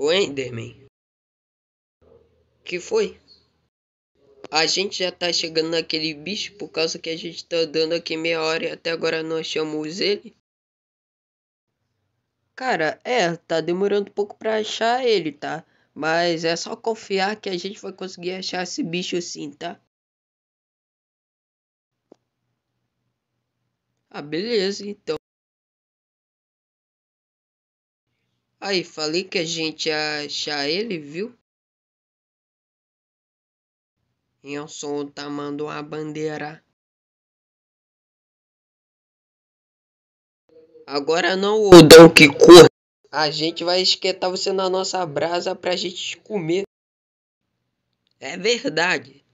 O Enderman. Que foi? A gente já tá chegando naquele bicho por causa que a gente tá andando aqui meia hora e até agora não achamos ele? Cara, é, tá demorando um pouco pra achar ele, tá? Mas é só confiar que a gente vai conseguir achar esse bicho sim, tá? Ah, beleza, então. Aí, falei que a gente ia achar ele, viu? Enson tá mandando a bandeira. Agora não, O Dão que cor. A gente vai esquentar você na nossa brasa pra gente comer. É verdade.